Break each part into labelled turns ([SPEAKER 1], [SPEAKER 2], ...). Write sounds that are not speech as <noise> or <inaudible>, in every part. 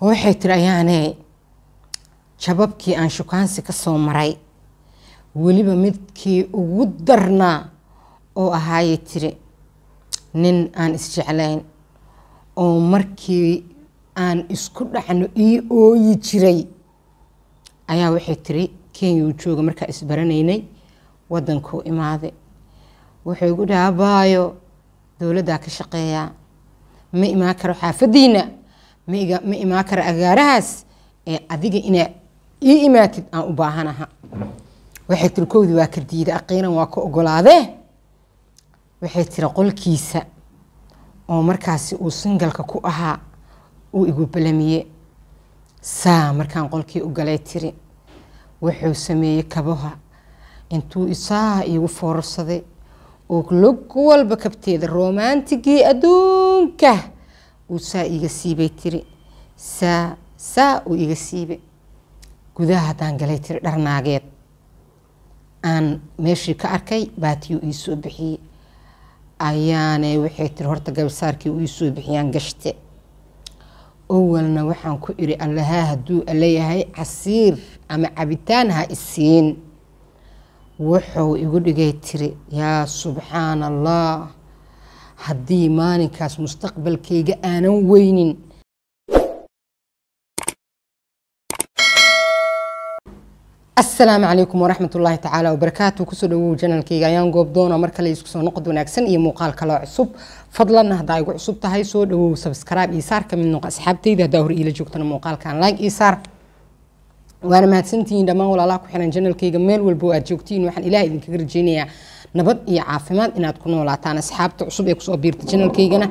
[SPEAKER 1] oo waxay tiri ayaane jababkii aan shukaansi ka soo maray weliba midkii ugu darnaa oo ahaayay tiri nin aan isjeclayn oo markii aan isku dhacno ii ooyi jiray ayaa waxay tiri kenya uu jooga markaa isbaranaynay wadankuu imaaday wuxuu igu dhaha abaayo dowladdaa ka shaqeeyaa ma imaan karo xaafadiina ma imaan kara agaarahaas ee adiga inaa ii imaatid aan u baahanaha waxay tiri kowdi waa ka diiday aqiiran waa ka ogolaadee waxay tiri qolkiisa oo markaasi uu singalka ku ahaa uu igu balamiye saa markaan qolkii u galay tiri wuxuu sameeyey kabaha intuu isaa iigu foorarsaday oo log walba kabteeda roomaantigii adduunka wuu saa iga siibay tiri saa saa uu iga siibay gudaha haddaan galay tiri dharnaageed aan meeshii ka arkay baatiyuu ii soo bixiyey ayaane waxay tiri horta gabisaarkii uu ii soo bixiyaan gashte awalna waxaan ku iri allahaa hadduu leeyahay casiir ama cabitaan ha isiin wuxuu igu dhigay tiri yaa subxaana allah haddii maalinkaas mustaqbalkayga aanan weynin asalaamu calaykum waraxmat ullaahi tacaala wabarakaatu kusoo dhawow janalkayga ayaan goobdoona mar kale isku soo noqod wanaagsan iyo muuqaal kaloo cusub fadlan haddaa igu cusub tahay soo dhawow sabskrib iyo saar ka mid asxaabtayda haddaa hor iila joogtana muuqaalkan like iyo saar waana mahadsantihiin dhammaan walaalaha ku xiran janalkayga meel walbo aad joogtiin waxaan ilaah idinkaga rajeynayaa nabad iyo caafimaad inaad ku noolaataan asxaabta cusub ee kusoo biirta janalkaygana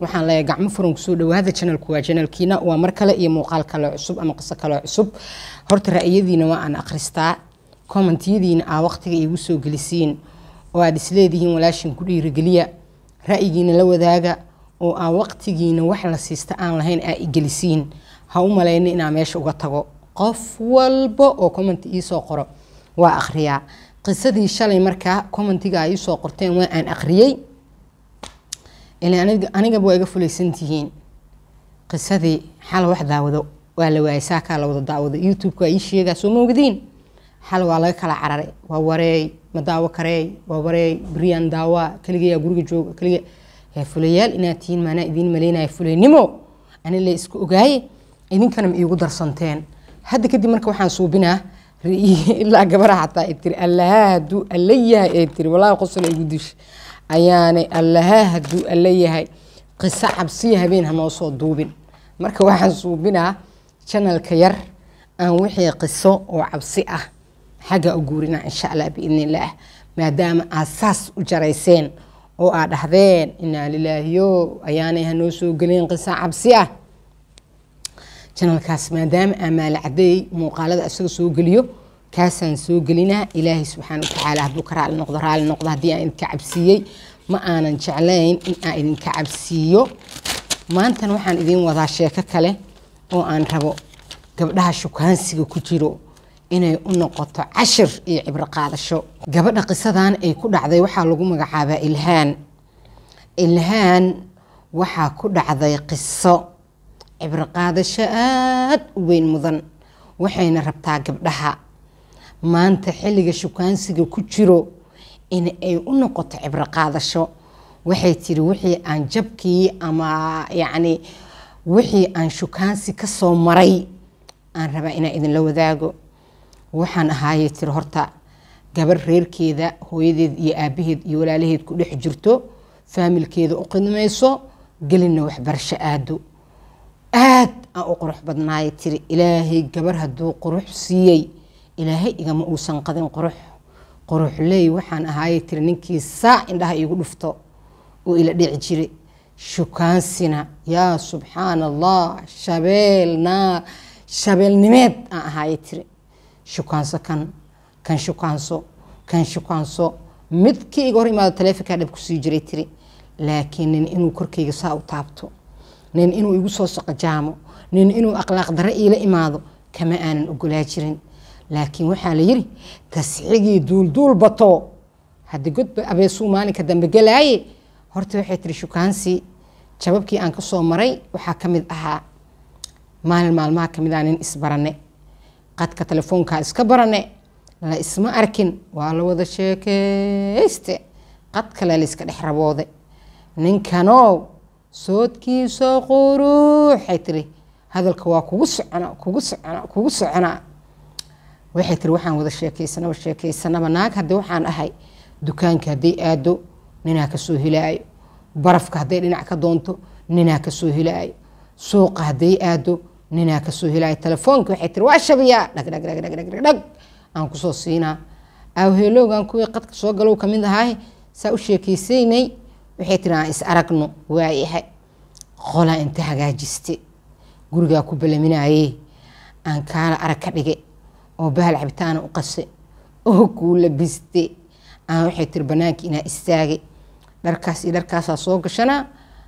[SPEAKER 1] waxaan leeyahay gacmo furan kusoo dhawaada janalku waa janalkiina waa mar kale iyo muuqaal kale cusub ama qiso kale cusub horta ra'yadiina waa aan akhristaa kommentiyadiina aa waqtiga iigu soo gelisiin oo aad isleedihiin walaashin ku dhiirigeliya ra'yigiina la wadaaga oo aa waqtigiina wax la siista aan lahayn aa igelisiin ha u malayna inaa meesha uga tago qof walba oo commenti iisoo qoro waa akhriyaa qisadii shalay markaa commentiga ay usoo qorteen waa aan aqriyey ila anigaba waa iga fulaysantihiin qisadii xal wax daawado waa la waayay saakaa la daawado youtube ii sheegaa soo ma xal waa laga kala cararay waa wareey ma daawo kareey waa wareey beriyaan daawaa keligayaa guriga jooga keliga yaa fulayaal inaad tihiin maanaa idiin maleynaya fulaynimo ani la iska ogaaye idinkana ma iigu darsanteen hadda kadib marka waxaan suubinaa ilaa <laughs> gabara xataa ay e tiri allaha hadduu alla yahay ay e tiri walahi qosol igu disha ayaanay allaha hadduu alla yahay qiso cabsiya habeen hanoo soo duubin marka waxaan suubinaa janalka yar aan wixii qiso oo cabsi ah xagga u guurinaa insha allah biidni maadaama aad saas u jarayseen oo aad dhahdeen inaa lilaahiyo ayaanay hanoo soo gelin qiso cabsi ah janalkaas maadaama amaalo cadeey muuqaalada isaga soo geliyo kaasaan soo gelinaa ilaahay subxaana watacaala hadduu ka raali noqdo raali noqdo haddii aan idinka cabsiiyey ma aanan jeclayn in aan idinka cabsiiyo maantana waxaan idiin wadaa sheeko kale oo aan rabo gabdhaha shukaansiga ku jiro inay u noqoto cashir iyo cibro qaadasho gabadha qisadan ay ku dhacday waxaa lagu magacaabaa ilhaan ilhaan waxaa ku dhacday qiso cibro qaadasho aada u weyn mudan waxayna rabtaa gabdhaha maanta xilliga shukaansiga ku jiro in ay u noqoto cibro waxay tiri wixii aan jabkii ama yacni wixii aan shukaansi ka soo maray aan rabaa inaan idinla wadaago waxaan ahaayay tiri horta gabar reerkeeda hooyadeed iyo aabaheed iyo walaalaheed ku dhex jirto faamilkeeda u qidmayso gelinna waxbarasho aado aad aan u qurux badnaaye tiri ilaahay gabar hadduu qurux siiyey ilaahay igama uusan qadin qurux quruxley waxaan ahaayay tiri ninkii saa indhaha iigu dhufto oo ila dhici jiray shukaansina yaa subxaana allah shabeelnaa shabeelnimeed aan ahaaye tiri shukaanso kan kan shukaanso kan shukaanso midkii iga hor imaado taleefinkaa dhab ku sii jiray tiri laakiin nin inuu korkayga saa u taabto nin inuu igu soo soqojaamo nin inuu akhlaaq dare iila imaado kama aanan ogolaa jirin laakiin waxaa la yiri gascigii duulduul batoo haddi godba abeesuu maalinka dambe gelaaye horta waxay tiri shukaansii jababkii aan kasoo maray waxaa kamid ahaa maalin maalmaha ka mid ah isbarane qadka telefoonkaa iska barane la isma arkin waa la wada sheekeyste qad kale la iska dhex rabooday ninkanoo soodkiisoo quruuxay tiri hadalka waa kugu socona kugu socona kugu soconaa waxay tiri waxaan wada sheekaysanaba sheekaysanaba naag haddii waxaan ahay dukaanka hadday aado ninaa kasoo helaayo barafka hadday dhinac ka doonto ninaa kasoo helaayo suuqa hadday aado ninaa kasoo soo helaayo telefoonka waxay tiri waa shabiyaa dhag dhag dhag dhag dhag dhag aan kusoo siinaa awheelowgan kuwii qadka soo galow ka mid saa u sheekaysaynay waxay tiri aan is aragno waa yahay qolaa inta hagaajiste gurigaa ku balaminaye aan kaala arag ka dhige oo bahal cabitaana u qase oo kuu labiste aan waxay tiri banaanki inaa istaage dharkaas iyo dharkaasaan soo gashanaa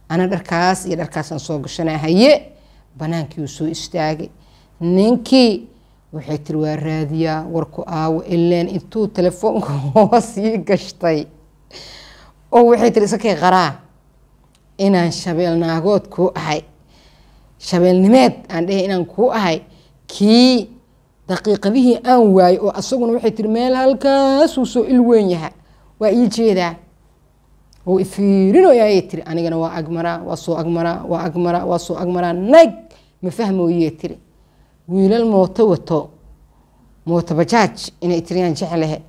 [SPEAKER 1] ana dharkaas iyo dharkaasaan soo gashanaa haye banaankii soo istaagay ninkii waxay tiri waa raadiyaa warku aawo ileen intuu telefoonka <laughs> hoos ii gashtay oo waxay tiri isakay qaraa inaan shabeelnaagood kuu ahay shabeelnimeed aan dhehe inaan kuu ahay kii daqiiqadihii aan waayey oo asaguna waxay tiri meel halkaas uu soo il weyn waa ii jeedaa oo ifiirinoy ayay tiri anigana waa agmaraa waa soo agmaraa waa agmaraa waa soo agmaraa nag ma fahmooyee tiri wiilal mooto wato mooto bajaaj inay tiriyaan jeclahe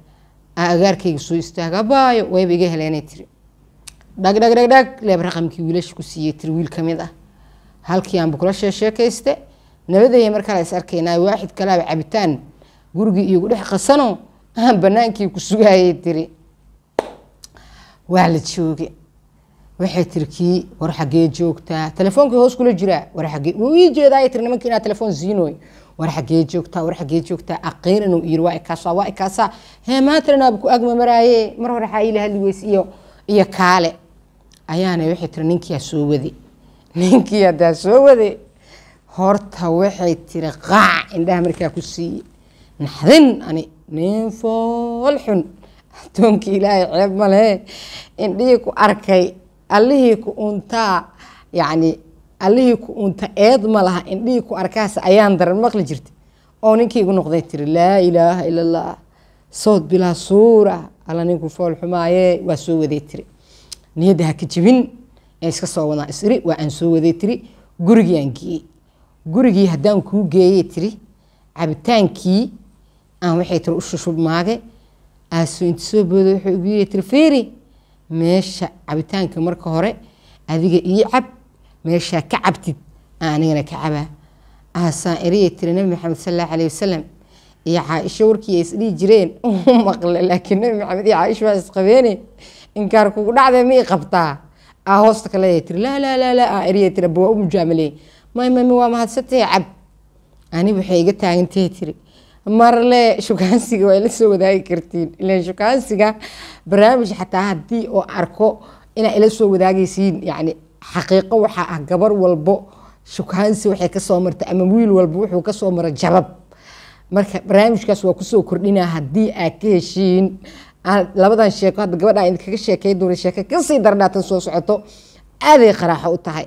[SPEAKER 1] agaarkayga soo istaagaa baayo wayba iga heleenay tiri dhagdhagdhagdhag leeb raqamkii wiilasha ku siiyey tiri wiil kamid mid ah halkii aanba kula sheesheekayste nabadaya markaa la is arkaynaa waaxid kalaaba cabitaan gurigii iyogu dhex qasano aan banaankii ku sugaayay tiri waa la jooge waxay tiri kii war xaggee joogtaa telefoonkai hoos kula jiraa war xaggee wuu ii tiri nimankii inaa telefoon siinooy war xagee joogtaa war xagee joogtaa aqiiranu yiri waa ikaasaa waa ikaasaa hee ku agmamaraaye mar hore xaa iila hadliweys iyo iyo kaale ayaana waxay tiri ninkiyaa soo wade ninkii haddaa soo wade horta waxay tiri qaac indhaha markaa ku siiye naxdin ani nin fool xun adoonkii ilaahay ceeb ma lehe indhihii ku arkay allihii ku untaa yacni allihii ku unta eed ma laha indhihii ku arkaas ayaan daran maqli jirtay oo ninkii igu noqday tiri laa ilaaha ila allah sawd bilaa suura alla ninku fool xumaaye waa soo waday tiri niyadda haka jibin ee iska soo wadaan isiri waa aan soo waday tiri gurigiiaan geeyey gurigii haddaan kuu geeyey tiri cabitaankii aan waxay tiri u shushubmaage aasu inta soo booda wuxuu igu yiri tiri fiiri meesha cabitaanka marka hore adiga iyo cab meeshaa ka cabtid anigana ka cabaa aasaan eriyay tiri nabi maxamed sal allahu aleyh wasalam iyo caaisho warkii ay isdhihi jireen <laughs> u maqle laakiin nabi maxamed iyo caaisho baa isqabeene inkaar kugu dhacdee ma i qabtaa aa hoosta kale tiri laa laa laa laa aa eriyay tiri bawaa u mujaamaleey may may waa mahadsantee cab ani waxay iga taagantee tiri marle shukaansiga waa la soo wadaagi kartiin ilan shukaansiga barnaamij xataa haddii oo arko inaa ila soo wadaagaysiin yani xaqiiqo waxaa ah gabar walbo shukaansi waxay kasoo marta ama wiil walba wuxuu kasoo mara jabab marka barnaamijkaas waa kusoo kordhinaa haddii aad ka heshiin labadan sheeko hadda gabadha idinkaga sheekay doona sheeko kasii dardhaatan soo socoto aaday qaraaxo u tahay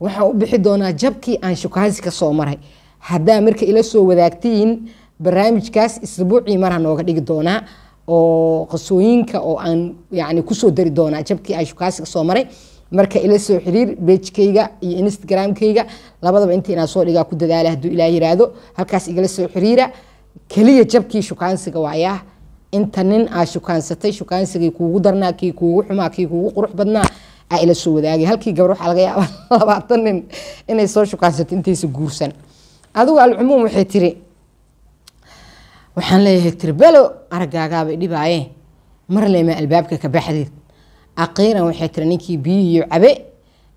[SPEAKER 1] waxaan u bixi doonaa jabkii aan shukaansi kasoo maray haddaa marka ila soo wadaagtiin barnaamijkaas isbuucii mar hanooga dhigi doonaa oo qasooyinka oo aan yani kusoo dari doonaa jabkii aan shukaansi ka maray marka ila soo xiriir beejkayga iyo instagramkayga labadaba inta inaa soo dhigaa ku dadaala hadduu ilaa yiraahdo halkaas igala soo xiriira keliya jabkii shukaansiga waayaa inta nin aa shukaansatay shukaansigii kuugu darnaa kii kuugu xumaa kii kuugu qurux badnaa aa ila soo wadaagay halkii gabar waxaa laga yaaba <laughs> labaatan nin inay soo shukaansatay intaysa guursan adigu alcumuum waxay tiri waxaan leeyahay tirbelo araggaagaa bay dhibaayeen mar leymaa albaabka ka baxdeed caqiiran waxay tiri ninkii biyihiiyo cabe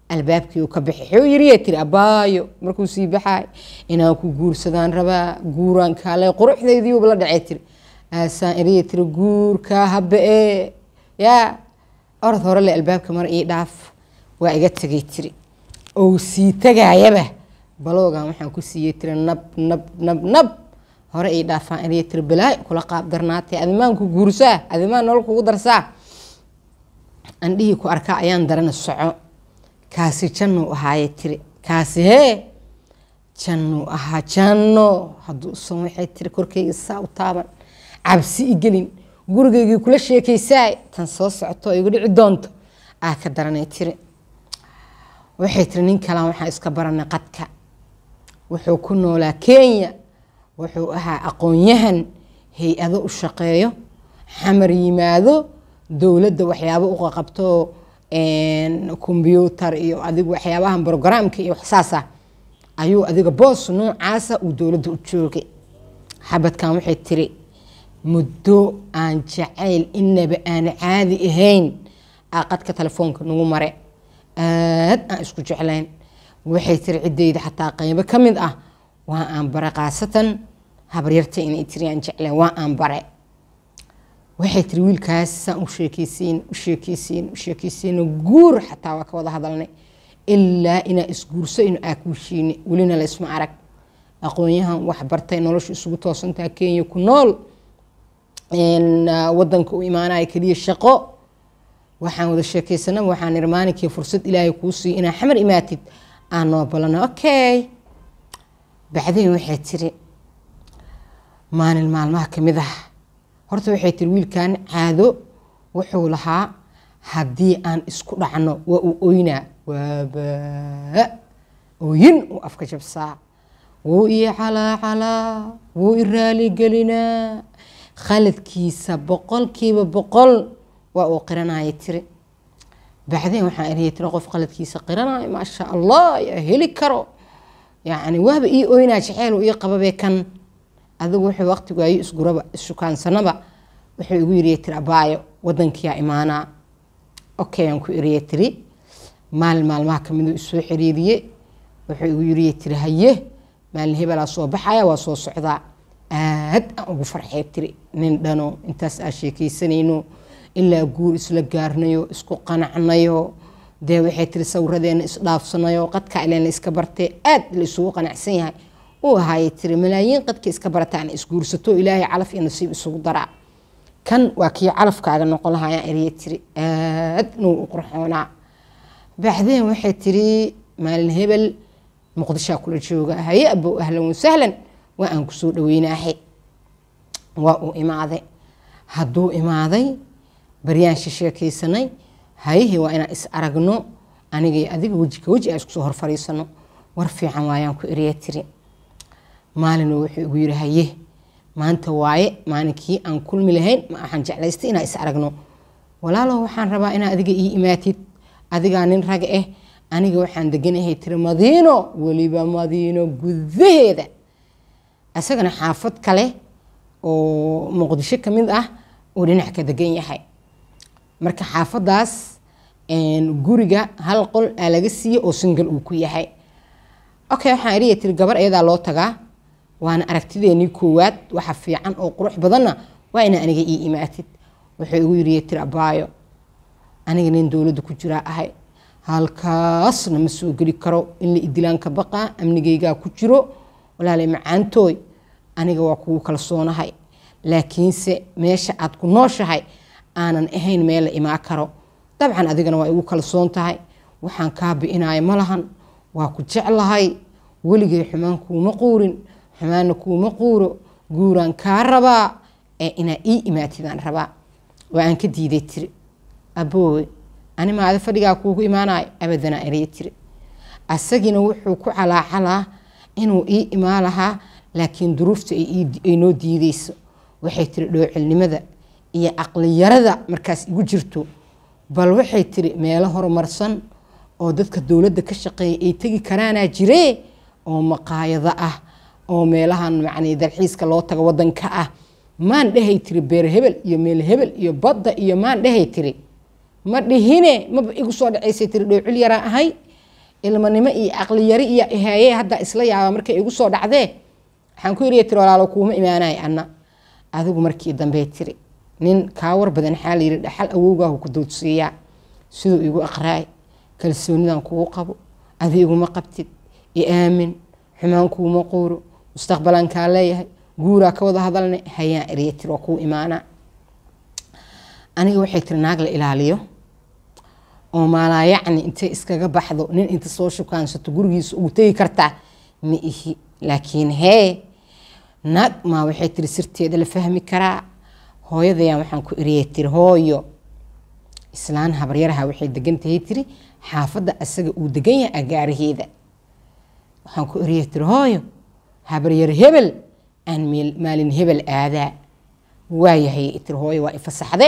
[SPEAKER 1] albaabkii uu ka bixi wuxuu yiriya tiri abaayo markuu sii baxaay inaan ku guursadaan rabaa guuraan kaale quruxdeydii la dhacee tiri aasaan iriya tiri guurkaa habe yaa orod hore le albaabka mar ii dhaaf waa iga tegay tiri ou sii tagaayaba baloogan waxaan ku siiyey tiri nab nab nab nab hore ii dhaafaan iriya tiri balaayo kula qaab darnaatee adimaan ku guursaa adimaan nolol kugu darsaa andhihii ku arkaa ayaan darana soco kaasi jannuu ahaaye tiri kaasi hee jannuu ahaa janno hadduu uson waxay tiri korkeyga saa u taaban cabsi i gelin gurigaygii kula sheekaysaa tan soo socoto igu dhici doonto aa ka daranay tiri waxay tiri nin kalan waxaa iska baranay qadka wuxuu ku noolaa kenya wuxuu ahaa aqoonyahan hay-ado u shaqeeyo xamar yimaado dowladda waxyaaba uqaqabto combyutar iyo adigu waxyaabahan brograamka iyo waxsaasa ayuu adiga boos noocaasa uu dowladda u joogay xabadkan waxay tiri muddo aan jacayl inaba aan caadi ahayn aqadka telefoonka nagu mare aad aan isku jeclayn waxay tiri ciddayda xataa qaybo ka mid ah waa aan bare khaasatan habaryarta inay tiri aan jeclayn waa aan bare waxay tiri wiilkaas saan u sheekeysiin u guur xataa waa ka wada hadalnay ilaa inaa isguurso inu aakwishiine welina la arag aqoonyahan wax bartay nolosha isugu toosantaa kenya ku nool ah, wadanka u imaanaya keliya shaqo waxaan wada sheekeysanaba waxaan niri fursad ilaahay kuu siiyo inaa xamar imaatid aan noo balana okay bacdeen waxay tiri maalin maalmaha kamid ah horta waxay tiri wiilkan caado wuxuu lahaa haddii aan isku dhacno waa uu oynaa waaba ooyin uu afka jabsaa wuu ii calaa calaa wuu i raaligelinaa khaladkiisa boqolkiiba boqol waa uu qiranaya tiri bacdeen waxaan eriya tiro qof qaladkiisa qiranaayo maasha allah yaa heli karo yacni waaba ii oynaa jaceyl uu ii qababee kan adigu wuxuu waqti waayo isguraba ishukaansanaba wuxuu igu yiriye tiri abaayo wadankiyaa imaanaa okayaan ku eriye tiri maalin maalmaha kamiduu isoo xiriiriye wuxuu igu yiriye tiri haye maalin hebelaa soo baxaya waa soo socdaa aad aan ugu farxee tiri nin dhano intaas aa sheekaysanayno ilaa guur isla gaarnayo isku qanacnayo dee waxay tiri sawiradeena isdhaafsanayo qadka ileena iska barte aad laisugu qanacsan yahay uu ahaayay tiri malaayiin qadka iska barata isguursato ilaahay calaf iyo nasiib isugu daraa kan waa kii calafkaaga noqon lahayaan erye tiri aad nuu u qurxoonaa bacdeen waxay tiri maalin hebel muqdishaa kula jooga haye abow ahlan wasahlan waa aan kusoo dhaweynaahe waa uu imaaday hadduu imaaday baryaan shisheekaysanay hayahe waa inaan is aragno anigay adiga weji ka weji aan iskusoo hor fariisano war fiican waayaan ku erye tiri maalinoo wuxuu igu yiri haye maanta waaye maalinkii aan kulmi lahayn waxaan jeclaystay inaa is aragno walaalo waxaan rabaa inaa adiga ii imaatid adigaa nin rag ah aniga waxaan deganahay tiri madiino weliba madiino gudaheeda isagana xaafad kale oo muqdisho kamid mid ah oo dhinac ka degan yahay marka xaafadaas guriga hal qol aa laga siiye oo singal uu ku yahay okay waxaan ihi tiri gabar iyadaa loo tagaa waana aragtideenii koowaad waxa fiican oo qurux badanna waa ina aniga ii imaatid wuxuu igu yiri tir abaayo aniga nin dowladda ku jiraa ahay halkaasna ma soo geli karo in la idilaanka baqaa amnigaygaa ku jiro walaalay macaantooy aniga waa kugu kalsoonahay laakiinse meesha aad ku nooshahay aanan ahayn meel la imaa karo dabcan adigana waa igu kalsoon tahay waxaan kaa bi'inaya ma lahan waa ku jeclahay weligay xumaan kuuma quurin xumaana kuuma quuro guuraan kaa rabaa ee inaa ii imaatid rabaa waa aan ka diiday tiri aboowe ani maada fadhigaa kuugu imaanayo abadanaa eraya tiri asagina wuxuu ku calaacalaa inuu ii imaa lahaa laakiin duruufta ay noo diideyso waxay tiri dhoocilnimada iyo aqliyarada markaas igu jirto bal waxay tiri meelo horumarsan oo dadka dowladda ka shaqeeya ay tegi karaanaa jiree oo maqaayado ah oo meelahan macnii dalxiiska loo tago waddanka ah maan dhehay tiri beer hebel iyo meel hebel iyo badda iyo maan dhehay tiri ma dhihine maba igu soo dhacaysay tiri dhowcul yaraa ahay ilmanimo iyo caqli yari iyo ihaaye haddaa isla yaaba markay igu soo dhacdee waxaan ku yidhi tiri walaalo kuuma imaanay anna adigu markii dambe tiri nin kaa war badan xaa la yidhi dhaxal awowgaahu ku doodsiiyaa siduu igu aqraay kalsoonidan kugu qabo adi iguma qabtid i aamin xumaan kuuma quuro mustaqbalankaa leeyahay guuraa ka wada hadalna hayaan eryatir waa kuu imaanaa aniga waxay tiri naag la ilaaliyo oo maalaa yacni intay iskaga baxdo nin inta soo shukaansato gurigiisa ugu tegi kartaa ma ihi laakiin hee naag maa waxay tiri sirteeda la fahmi karaa hooyadayaan waxaan ku eriyay tiri hooyo islaan habaryaraha waxay degantahay tiri xaafadda asaga uu degan yahay agaaraheeda waxaan ku eriyay tiri hooyo habaryar hebel aan maalin hebel aadaa waayahay tir hooyo waa ifasaxde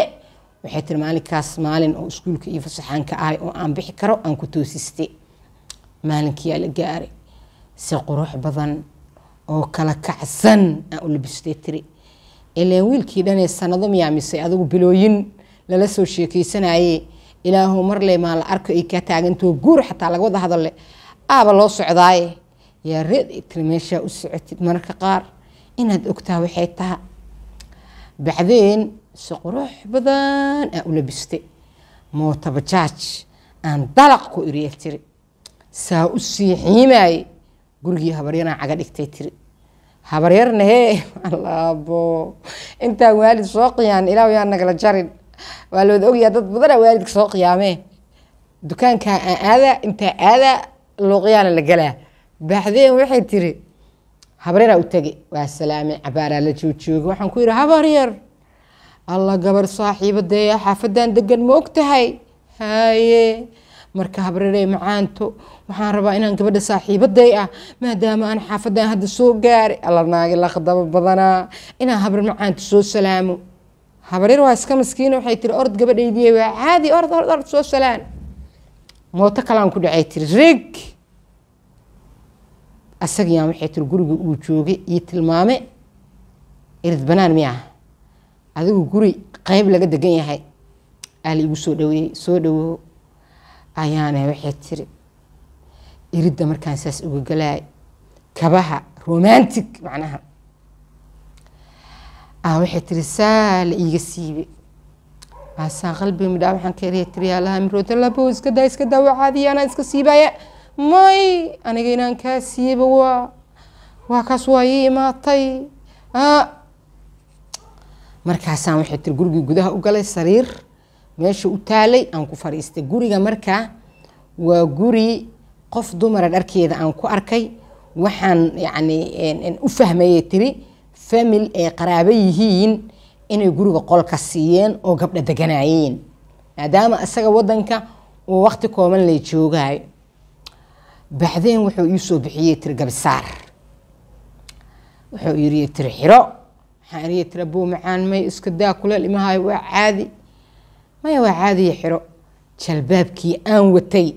[SPEAKER 1] waxay tiri maalinkaas maalin oo iskuulka iyo fasaxaanka ahay oo aan bixi karo aan ku toosiste maalinkiyaa la gaaray si qurux badan oo kala kacsan aan u labistay tiri ileen wiilkii dhanee sanado miyaa mise adugu bilooyin lala soo sheekeysanaye ilaahow marle maa la arko ay kaa taagantoo guur xataa laga wada hadalle aaba loo socdaaye yaa reed tiri meeshaa u socotid mararka qaar inaad ogtaa waxay taha bacdeen si qurux badan aa u labistay mootabajaaj aan dalaq ku iriya tiri saa u sii xiimaay gurigii habaryanaa caga dhigtay tiri habaryarna hee <laughs> allaabo intaan waalid soo qiyaan ilaahu yaa nagala jarin waa lawada ogyaa dad badanaa waalidka soo qiyaamee dukaankaa aan aadaa intaa aadaa looqyaana la galaa baxdeen waxay tiri habreeraa u tege waa salaamay cabaaraa la joojooga waxaan ku yidhi habar yar alla gabar saaxiibadee xaafadan degan ma og tahay haye marka habreerey macaanto waxaan rabaa inaan gabadha saaxiibaday ah maadaama aan xaafadan hadda soo gaaray alla naagi laqdaba badanaa inaan habar macaanta soo salaamo habareer waa iska maskiina waxay tiri ord gabadhaydiy waa caadi ord ord ord soo salaan mooto kalaan ku dhacay tiri reeg asagayaan waxay tiri guriga uu joogay iyo tilmaame irid banaan miya adigu guri qeyb laga degan yahay ala igu soo dhaweeyey soo dhawo ayaana waxay tiri iridda markaan saas uga galaay kabaha romantic macnaha ah waxay tiri saa la iiga siibe aasaan qalbi midhaa waxaan ka eraya tiri yaalaha mirooda iska daa iska daa waa iska siibaaya may aniga inaan kaa siiyeyba waa waa kaas waa imaatay ah. markaasaan waxay tiri gurigii gudaha u galay sariir meesha u taalay aan ku fadhiistay guriga markaa waa guri qof dumara ah dharkeeda aan ku arkay waxaan yacnii u fahmayay tiri famil ay qaraabo yihiin inay guriga qolka siiyeen oo gabdho deganaayeen maadaama isaga waddanka uu waqti kooban lay joogaayo baxdeen wuxuu ii soo bixiyey tira gabisaar wuxuu yiri tira xiro waxaan ii tira buu macaan may iska daa kuleel imahayo waa caadi maya waa caadiya xiro jalbaabkii aan watay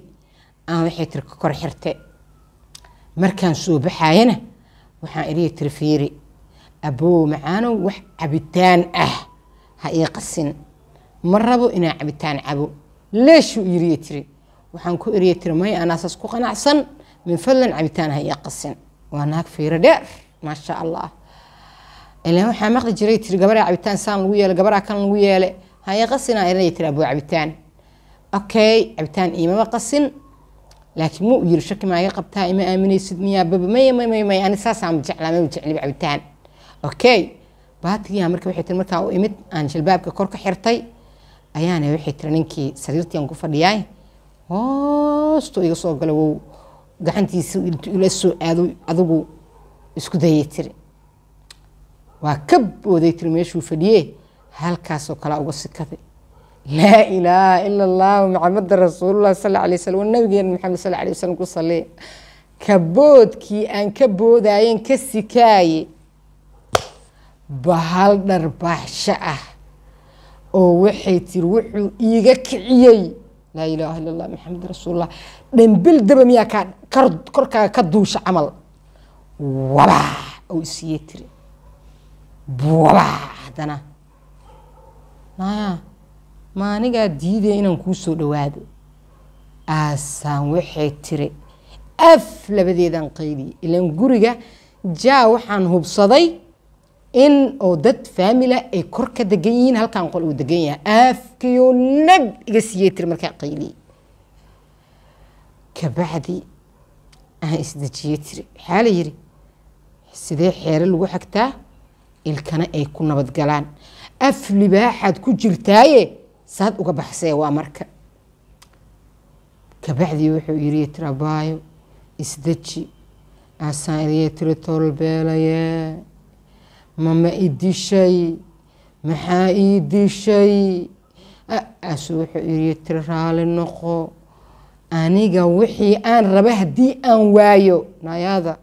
[SPEAKER 1] aan waxay tira ka kor xirte markaan soo baxayana waxaan iriya tira fiiri abbow macaanow wax cabitaan ah ha ii qasin ma rabo inaan cabitaan cabo leeshuu yiriya tiri waxaan ku erya tirmay anaasaas ku qanacsan min fadlan cabitaanaha iyo qasin waa naag fiiro dheer maasha allah ilan waxaa maqli jiray tiri gabaraa cabitaan saan lagu yeele gabaraa kan lagu yeele haya qasina iranaya tiri abuu cabitaan okay cabitaan imaba qasin laakiin ma yiri shaki maa qabtaa ima aaminaysid miyaababa maya maya ani saasaama jeclaa ma jecliba cabitaan okay baatigiyaa marka waxay tiri markaa u imid aan jilbaabka kor ka xirtay ayaana waxay tiri ninkii sariirtii ku fadhiyaay hoostuu iga soo gala wow gacantiisa ila soo aado adigu isku dayay tiri waa ka booday tiri meeshuu fadhiye halkaasoo kalea uga sikaday laa ilaaha ila allahu maxamada rasuululah sal alay slm waa nabigeena maxamed sal alay waslm ku salee ka boodkii aan ka boodayeen ka sikaaye bahal dharbaaxsho ah oo waxay tiri wuxuu iiga kiciyey laa ilaaha illa allah maxamed rasuulullah dhambil daba miyaa kaa kar korkaaga ka duusha camal wabaa oo isiye tiri wabaa haddana naaya ma anigaa diidaya inaan kuu soo dhowaado aasaan waxay tiri af labadeedaan qaydiye ilaan guriga jaa waxaan hubsaday in oo dad faamila ay kor ka degan yihiin halkaan qol uu degan yahay aafkiyo nag iga siiyey tiri markaa qayliye kabacdi aan isdejiyey tiri waxaa la yidhi sidee xeero lagu xagtaa ilkana ay ku nabadgalaan af libaaxaad ku jirtaaye saad uga baxsee waa marka kabacdii wuxuu yidhi tirabaayo isdeji aasaan idiyo tiri tolbeelaye mama i dishay maxaa ii dishay aasuu wuxuu ihi tiri raali noqo aniga wixii aan raba haddii aan waayo nayada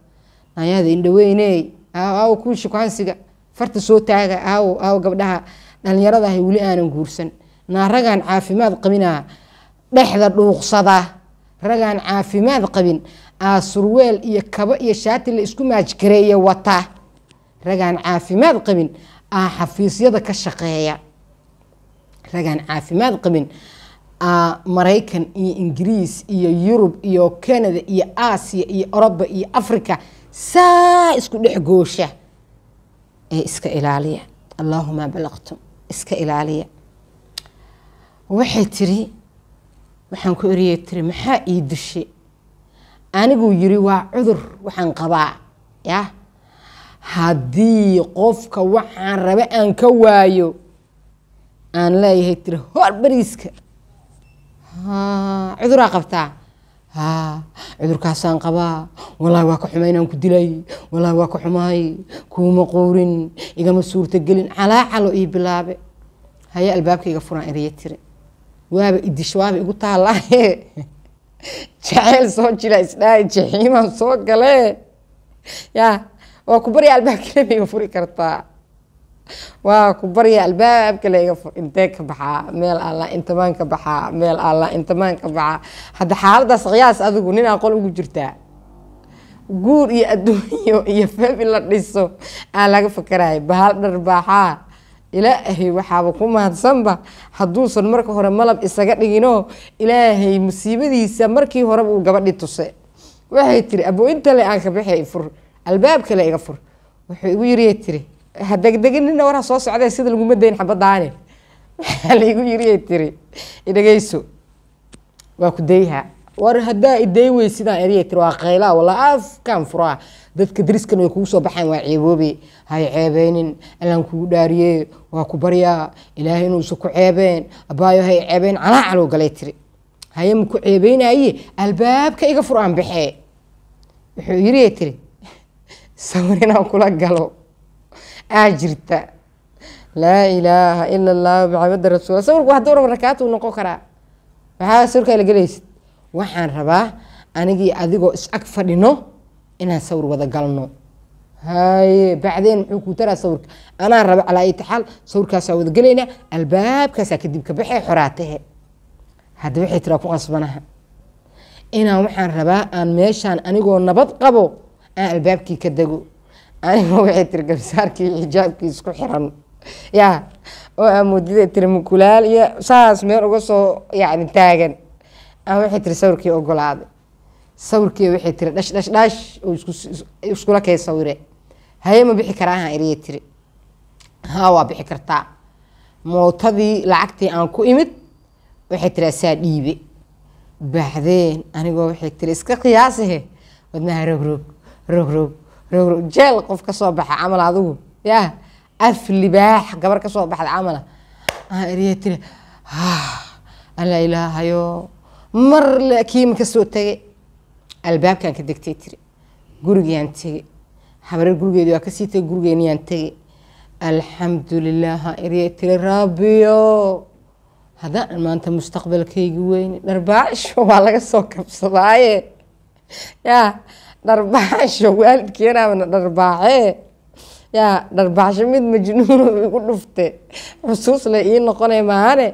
[SPEAKER 1] nayada indhaweyney aaw kuushi kuhansiga farta soo taaga aaw aaw gabdhaha dhallinyarada weli aanan guursan naa ragaan caafimaad qabinaa dhexda dhuuqsada ragaan caafimaad qabin aa surweel iyo kabo iyo shaati la isku maajgareeya wata ragaan caafimaad qabin aa xafiisyada ka shaqeeya ragaan caafimaad qabin aa maraykan iyo ingiriis iyo yurub iyo canada iyo aasiya iyo oroba iyo africa saa isku dhex goosha ee iska ilaaliya allaahuma balaqtum iska ilaaliya waxay tiri waxaan ku eriyey tiri maxaa ii dishay aniguu yiri waa cudur waxaan qabaa yaa haddii qofka waxaan raba aan ka waayo aan leeyahay tira hor beriiska cuduraa qabtaa cudurkaasaan qabaa walaahi waa ka xumay inaan ku dilay walaahi waa ka xumahay kuuma quurin igama suurtagelin calaa calo ii bilaabe haya albaabka iga furaan erayo tiri waaba idish waaba igu taallaaye <laughs> jaceyl soo jila isdhahay jaxiimaan soo galee yaa waa ku baryaa albaabkale <laughs> ma furi kartaa waa ku barya albaabka iga fur intee ka baxaa meel alla intamaan ka baxaa meel alla intamaan ka baxaa hadda xaaladaas qiyaas adigu ninaa qol ugu jirtaa guur iyo adduunyo iyo fami la dhiso aan laga fakaraya bahal dharbaaxaa ilaahay waxaaba ku mahadsanba hadduusan marka hore malab isaga dhiginoo ilaahay musiibadiisa markii horeba uu gabadhi tuse waxay tiri aboointale aan ka bixi fur albaab kale iga fur wuxuu igu yiriye tiri ha degdeginina war ha soo socdee sida laguma dayn xabadaane <laughs> waxaa laigu yiriye tiri idhageyso waa ku dayhaa war haddaa idayn wey sidaan eriye tiri waa qaylaa walaa afkaan furaa dadka dariskan way kugu soo baxaan waa ceeboobe hay ceebeynin allaan kugu dhaariye waa ku baryaa ilaahay inuusa ku ceebeen abaayo hay ceebeen calaa caloo galay tiri haye maku ceebeynaye albaabka iga fur aan baxee wuxuu yiriye tiri sawir inaan kula galo aa jirta laa ilaaha ila allah maxamada rasuul sawirku hadduu raba rakaat uu noqon karaa maxaa sawirkaa la gelaysid waxaan rabaa anigii adigoo is ag fadhino inaan sawir wada galno haye bacdeen muxuu kuu taraa sawirka anaa raba calaa iti xaal sawirkaasaa wada gelaynaa albaabkaasaa kadib ka baxee xoraatehe hadda waxay tiraa ku qasbanaha inaan waxaan rabaa aan meeshaan anigoo nabad qabo aan albaabkii ka dego anigoo waxay tiri garsaarkii xijaabkii isku xiran yaa oo aan muudada tiri mukulaal iyo saas meel uga soo yani taagan aan waxay tiri sawirkii ogolaaday sawirkii waxay tiri dhash dhash dhash oo iskula kay sawire haye ma bixi karaa ahaan iriya tiri haa waa bixi kartaa mootadii lacagtii aan ku imid waxay tiri asaa dhiibe baaxdeen anigoo waxay tiri iska qiyaasahe wadnaha rogroog rogrog rogroog jeel qof kasoo baxa camal adigu ya af libaax gabar kasoo baxda camala aan ah, eriya tiri alla ah, ilaahayo marle kiima kasoo tegay albaabkaan ka degtay tiri gurigyaan tegey habareer gurigeedi waa kasii tegay gurigeeniyaan tegay alxamdulilah aan eriya tiri rabbiyo haddaan maanta mustaqbalkaygi weyne dharbaash <laughs> waa laga soo kabsadaaye yaa dharbaaxsho waalidkeenaabana dharbaaxee yaa dharbaaxsho mid majnuuno igu dhufte xusuusle ii noqonay maahane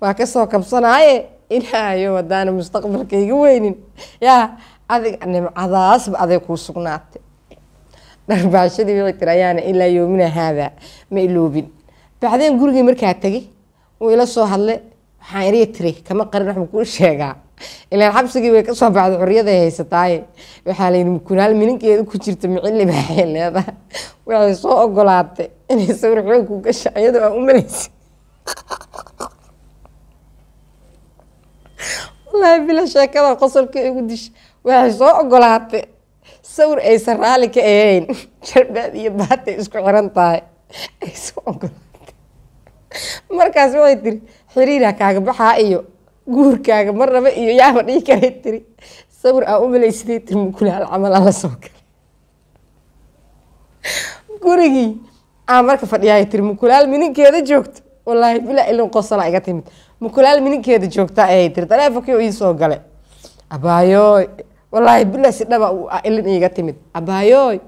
[SPEAKER 1] waa kasoo kabsanaaye ilaayo hadaana mustaqbalka iga weynin yaa adig nimcadaasba aday kuu sugnaatay dharbaaxshadii way tiri ayaana ilaa yoomina haada ma iloobin bacdeen gurigii markaa tegay wuu ila soo hadle waxaan irii tiray kama qarin wax kuu sheegaa ilaan xabsigii bay kasoo baxda xorriyaday haysataaye waxaa layidhi kunaal mininkeedu ku jirta micili baaxay leedahay waxay soo ogolaatay inay sawir xoog ku gasha iyadoo aan u malaysay bila sheekada qosolka igu disha waxay soo ogolaatay sawir aysan raali ka ahayn jarbaad iyo baatay isku xiran tahay ay soo ogolaatay markaas waxay tiri xiriira kaaga baxaa iyo guurkaaga ma raba iyo yaaba dhii kara tiri sabir aa umalaysaday tiri mukulaal camalaa la soo galay gurigii aa marka fadhiyahay tiri mukulaal mininkeeda joogto walaahi bilaa ilin qosanaa iga timid mukulaal mininkeeda joogtaa ayay tiri taleefonkii iisoo gale abaayooy walaahi bilaa si dhaba ah ilin iga timid abaayooy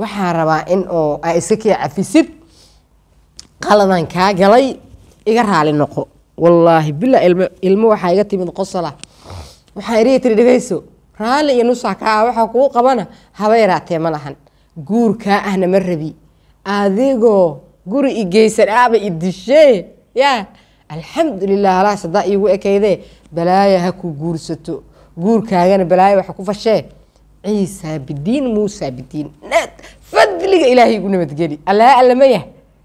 [SPEAKER 1] waxaan rabaa in oo aa iska kii cafisid qaladan kaa galay iga raali noqo wallaahi bila ilmo ilmo waxaa iga timid qosala waxaa irii tiri dhegeyso raalli iyo nusaa kaa ah waxaa kuu qabana haba yaraatee ma lahan guur kaa ahna ma rabi adigoo guri igeysan aaba idishee yaa alxamdulilah alaa sadaa iigu ekeydee balaaya ha ku guursato guurkaagana balaaya waxa ku fashee ciisaa bidiin muusa bidiin fadliga ilaahay igu nabadgeli allaha allama yah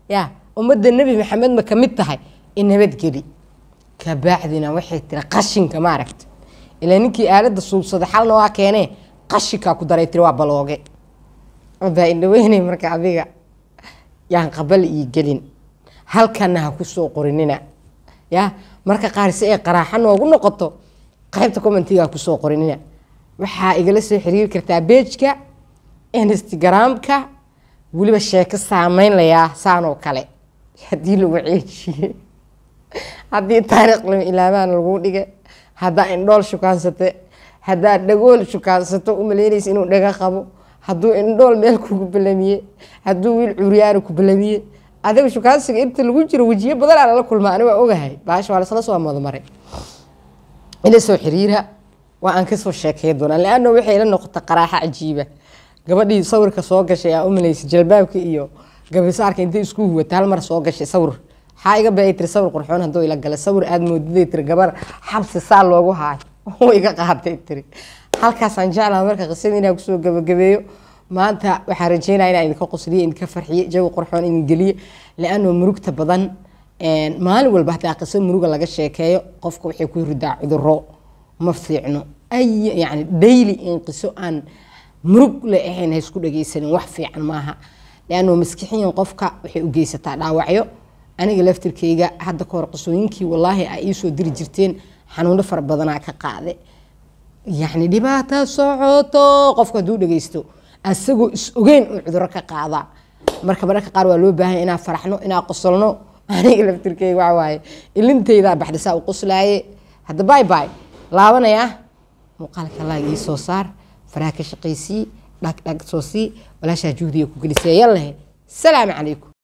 [SPEAKER 1] ya ummadda nebi maxamed ma ka mid tahay i nabadgeli kabacdina waxay tiri qashinka ma aragta ilaa ninkii aalada suubsaday xalna waa keenee qashinkaa ku daray tiri waa balooge baa indhaweynay marka adiga yaan qabal ii gelin halkana ha kusoo qorinina ya marka qaar si ay qaraaxa noogu noqoto qaybta commentiga ha kusoo qorinina waxaa igala soo xiriiri kartaa beejka instagramka weliba sheeko saameynayaa saanoo kale haddii lagu ceeshiye haddii taariikh limilaabaan laguu dhiga haddaa indhool shukaansate haddaa dhagool shukaansato u malaynaysa inuu dhaga qabo hadduu indhool meel kugu balamiye hadduu wiil curyaana ku balamiye adiga shukaansiga inta lagu jiro wejiyo badan lala kulmaa ani waa ogahay baasha waa lasla soo madamaray ila xiriira waa aan kasoo sheekay doonaa le waxay ila noqota qaraaxo cajiiba gabadhii sawirka soo gashay aa u jalbaabka iyo gabisaarka intay isku huwata soo gashay sawir maxaa iga baa tiri sawir qurxoon hadduu ila gala sawir aada moodaday tiri gabar xabsi saa loogu haayo oo <laughs> iga qaatay tiri halkaasaan jeclaha marka qisadii inaan kusoo gabagabeeyo maanta waxaan rajeynaya inaan idinka qosliye idinka farxiye jawi qurxoon idin geliye le murugta badan maalin walba hataa qiso muruga laga sheekeeyo qofka waxay ku ridaa cuduro ma fiicno ay yani daily in qiso aan murug la ahayn ha isku wax fiican maaha le maskixiyan qofka waxay u geysataa dhaawacyo aniga laftirkeyga hadda ka hor qisooyinkii walaahi a iisoo diri jirteen xanuuno fara badanaa ka qaade yani dhibaata socoto qofku hadduu dhegeysto asagoo is ogeyn uu cuduro ka qaada marka mararka qaar waa loo baahanya inaa faraxno inaa qosolno <laughs> aniga laftirkeyga waxawaaye ilinteydaa baxdisaa u qoslaaye hadda bay bay laabanaya ah. muuqaalka allaag ii soo saar faraha ka shaqaysii dhagdhag soo sii walaashaa juhdiga ku gelisee yalleh salaamu calaykum